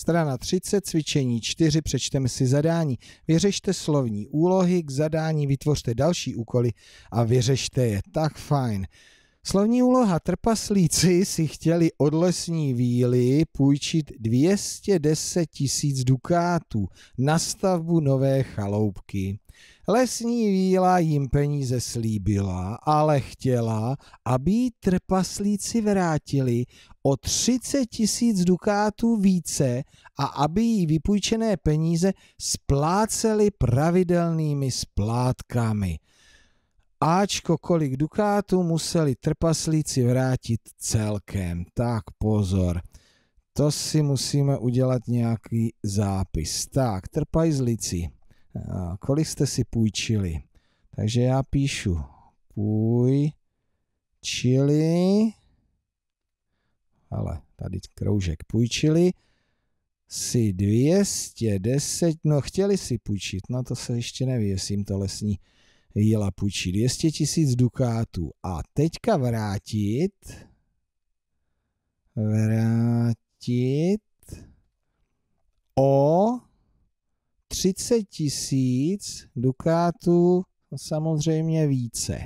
Strana 30, cvičení 4, přečteme si zadání. Vyřešte slovní úlohy, k zadání vytvořte další úkoly a vyřešte je. Tak fajn. Slavní úloha trpaslíci si chtěli od lesní víly půjčit 210 tisíc dukátů na stavbu nové chaloupky. Lesní víla jim peníze slíbila, ale chtěla, aby trpaslíci vrátili o 30 tisíc dukátů více a aby jí vypůjčené peníze spláceli pravidelnými splátkami – Ačko kolik dukátů museli trpaslíci vrátit celkem. Tak pozor, to si musíme udělat nějaký zápis. Tak, trpaslíci, kolik jste si půjčili? Takže já píšu půjčili, ale tady kroužek půjčili, si 210, no chtěli si půjčit, no to se ještě neví, jestli jim to lesní Jela půjčí 200 tisíc dukátů a teďka vrátit vrátit o 30 tisíc dukátů samozřejmě více,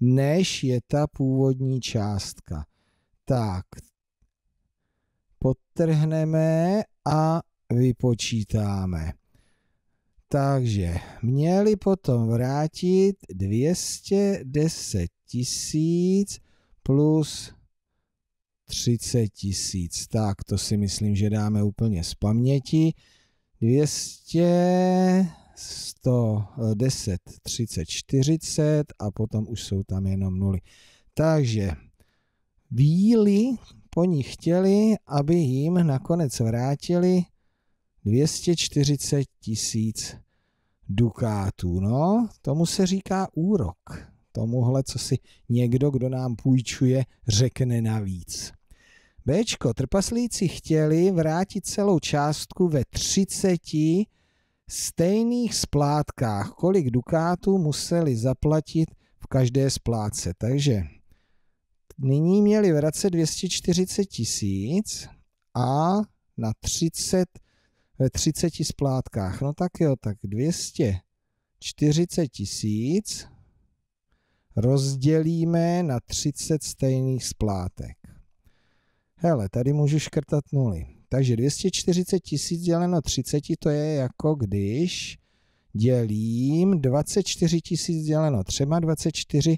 než je ta původní částka. Tak, podtrhneme a vypočítáme. Takže měli potom vrátit 210 tisíc plus 30 tisíc. Tak, to si myslím, že dáme úplně z paměti. 200, 110, 30, 40 a potom už jsou tam jenom nuly. Takže víli po ní chtěli, aby jim nakonec vrátili 240 tisíc dukátů. No, tomu se říká úrok. Tomuhle, co si někdo, kdo nám půjčuje, řekne navíc. Bčko, trpaslíci chtěli vrátit celou částku ve 30 stejných splátkách, kolik dukátů museli zaplatit v každé splátce. Takže nyní měli vracet 240 tisíc a na 30 ve 30 splátkách. No tak jo, tak 240 tisíc rozdělíme na 30 stejných splátek. Hele, tady můžu škrtat nuly. Takže 240 tisíc děleno 30 to je jako když dělím 24 tisíc děleno 3, 24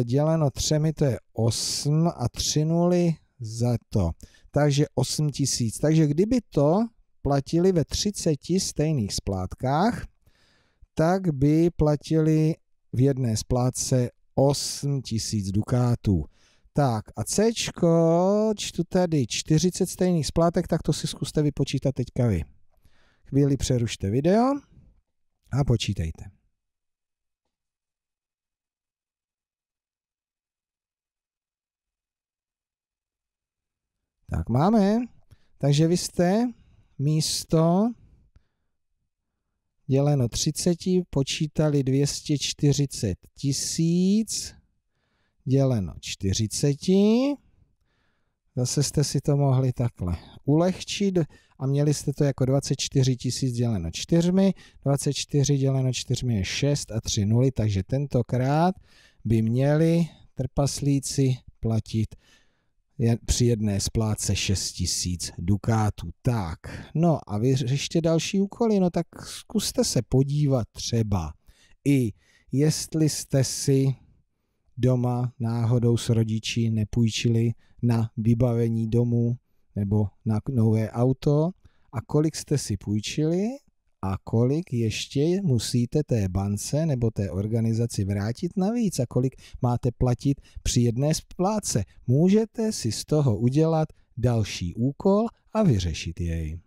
eh, děleno 3 to je 8 a 3 nuly za to. Takže 8 tisíc. Takže kdyby to platili ve 30 stejných splátkách, tak by platili v jedné splátce 8 tisíc dukátů. Tak a C, čtu tady 40 stejných splátek, tak to si zkuste vypočítat teďka vy. Chvíli přerušte video a počítejte. Tak máme, takže vy jste místo děleno 30, počítali 240 tisíc, děleno 40. Zase jste si to mohli takhle ulehčit a měli jste to jako 24 tisíc děleno 4, 24 děleno 4 je 6 a 3 nuly, takže tentokrát by měli trpaslíci platit při jedné splátce 6 tisíc dukátů. Tak, no a ještě další úkoly, no tak zkuste se podívat třeba i jestli jste si doma náhodou s rodiči nepůjčili na vybavení domu nebo na nové auto a kolik jste si půjčili a kolik ještě musíte té bance nebo té organizaci vrátit navíc a kolik máte platit při jedné splátce. Můžete si z toho udělat další úkol a vyřešit jej.